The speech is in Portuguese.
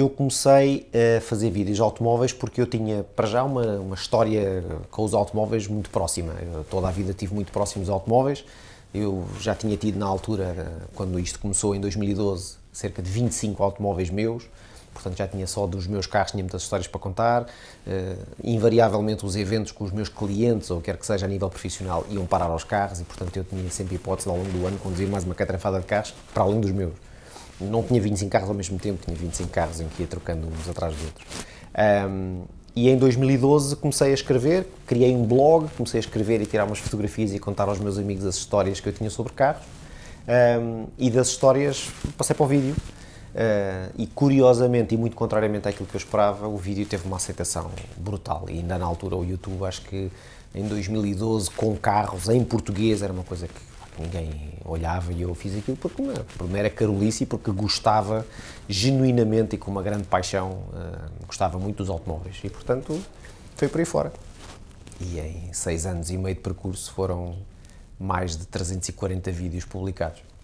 eu comecei a fazer vídeos de automóveis porque eu tinha, para já, uma, uma história com os automóveis muito próxima. Eu, toda a vida tive muito próximo dos automóveis. Eu já tinha tido, na altura, quando isto começou em 2012, cerca de 25 automóveis meus portanto já tinha só dos meus carros, tinha muitas histórias para contar. Uh, invariavelmente, os eventos com os meus clientes, ou quer que seja a nível profissional, iam parar aos carros e, portanto, eu tinha sempre hipótese ao longo do ano conduzir mais uma catranfada de carros para além dos meus não tinha 25 carros ao mesmo tempo, tinha 25 carros em que ia trocando uns atrás dos outros. Um, e em 2012 comecei a escrever, criei um blog, comecei a escrever e tirar umas fotografias e contar aos meus amigos as histórias que eu tinha sobre carros. Um, e das histórias passei para o vídeo. Uh, e curiosamente, e muito contrariamente àquilo que eu esperava, o vídeo teve uma aceitação brutal. E ainda na altura, o YouTube, acho que em 2012, com carros em português, era uma coisa que ninguém olhava e eu fiz aquilo porque o primeiro era carolice e porque gostava genuinamente e com uma grande paixão, uh, gostava muito dos automóveis e, portanto, foi por aí fora. E em seis anos e meio de percurso foram mais de 340 vídeos publicados.